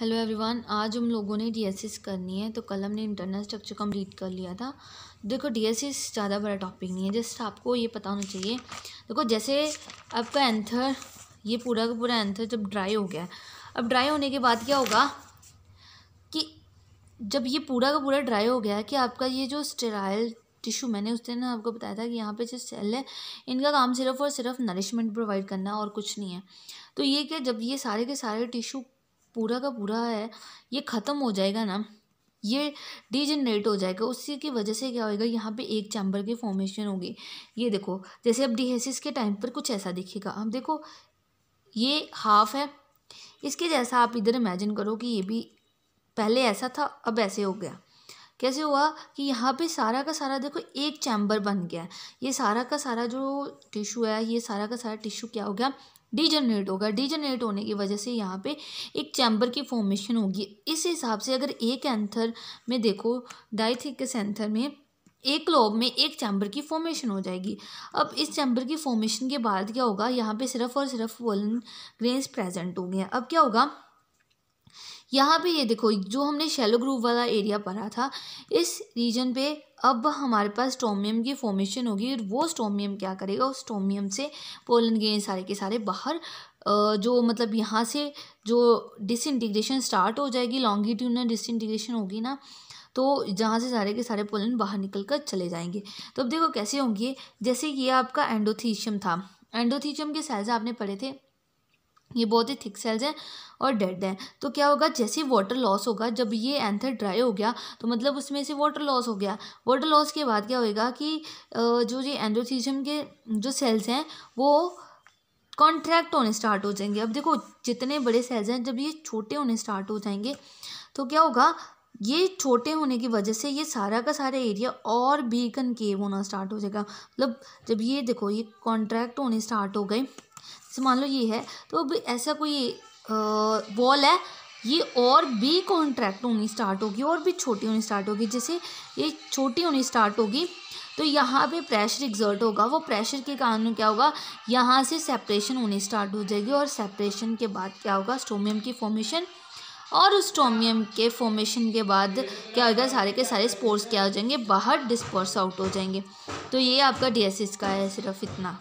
hello everyone आज हम लोगों ने डीएसएस करनी है तो कल हमने इंटरनल स्ट्रक्चर कंप्लीट कर लिया था देखो डीएसएस ज़्यादा बड़ा टॉपिक नहीं है जस्ट आपको ये पता होना चाहिए देखो जैसे आपका एंथर ये पूरा का पूरा एंथर जब ड्राई हो गया अब ड्राई होने के बाद क्या होगा कि जब ये पूरा का पूरा ड्राई हो गया कि आपका ये जो स्टेराइल टिश्यू मैंने उस दिन आपको बताया था कि यहाँ पे जो सेल है इनका काम सिर्फ और सिर्फ नरिशमेंट प्रोवाइड करना और कुछ नहीं है तो ये क्या जब ये सारे के सारे टिश्यू पूरा का पूरा है ये ख़त्म हो जाएगा ना ये डिजनरेट हो जाएगा उसी की वजह से क्या होएगा यहाँ पे एक चैम्बर की फॉर्मेशन होगी ये देखो जैसे अब डिहेसिस के टाइम पर कुछ ऐसा दिखेगा अब देखो ये हाफ है इसके जैसा आप इधर इमेजिन करो कि ये भी पहले ऐसा था अब ऐसे हो गया कैसे हुआ कि यहाँ पे सारा का सारा देखो एक चैम्बर बन गया ये सारा का सारा जो टिश्यू है ये सारा का सारा टिश्यू क्या हो गया डीजनरेट होगा डीजनरेट होने की वजह से यहाँ पे एक चैम्बर की फॉर्मेशन होगी इस हिसाब से अगर एक एंथर में देखो डाइथिकस एंथर में एक लोब में एक चैम्बर की फॉर्मेशन हो जाएगी अब इस चैम्बर की फॉर्मेशन के बाद क्या होगा यहाँ पे सिर्फ और सिर्फ वोलन ग्रेन्स प्रेजेंट होंगे अब क्या होगा यहाँ पे ये देखो जो हमने शेलो ग्रूव वाला एरिया पढ़ा था इस रीजन पे अब हमारे पास स्टोमियम की फॉर्मेशन होगी और वो स्टोमियम क्या करेगा उस स्टोमियम से पोलन के सारे के सारे बाहर जो मतलब यहाँ से जो डिसइंटीग्रेशन स्टार्ट हो जाएगी लॉन्गिट्यूडनल डिसइंटीग्रेशन होगी ना तो जहाँ से सारे के सारे पोलन बाहर निकल कर चले जाएंगे तो अब देखो कैसे होंगे जैसे ये आपका एंडोथीशियम था एंडोथीशियम के सेल्स आपने पढ़े थे ये बहुत ही थिक सेल्स हैं और डेड हैं तो क्या होगा जैसे ही वाटर लॉस होगा जब ये एंथर ड्राई हो गया तो मतलब उसमें से वाटर लॉस हो गया वाटर लॉस के बाद क्या होएगा कि जो ये एंडोथीजियम के जो सेल्स हैं वो कॉन्ट्रैक्ट होने स्टार्ट हो जाएंगे अब देखो जितने बड़े सेल्स हैं जब ये छोटे होने स्टार्ट हो जाएंगे तो क्या होगा ये छोटे होने की वजह से ये सारा का सारा एरिया और भी कनकेव होना स्टार्ट हो जाएगा मतलब जब ये देखो ये कॉन्ट्रैक्ट होने स्टार्ट हो गए जैसे तो मान लो ये है तो अब ऐसा कोई वॉल है ये और भी कॉन्ट्रैक्ट होनी स्टार्ट होगी और भी छोटी होनी स्टार्ट होगी जैसे ये छोटी होनी स्टार्ट होगी तो यहाँ पे प्रेशर एग्जर्ट होगा वो प्रेशर के कारण क्या होगा यहाँ से सेपरेशन होनी स्टार्ट हो जाएगी और सेपरेशन के बाद क्या होगा स्टोमियम की फॉर्मेशन और स्टोमियम के फॉर्मेशन के बाद क्या होगा सारे के सारे स्पोर्ट्स क्या हो जाएंगे बाहर डिस्पोर्स आउट हो जाएंगे तो ये आपका डी का है सिर्फ इतना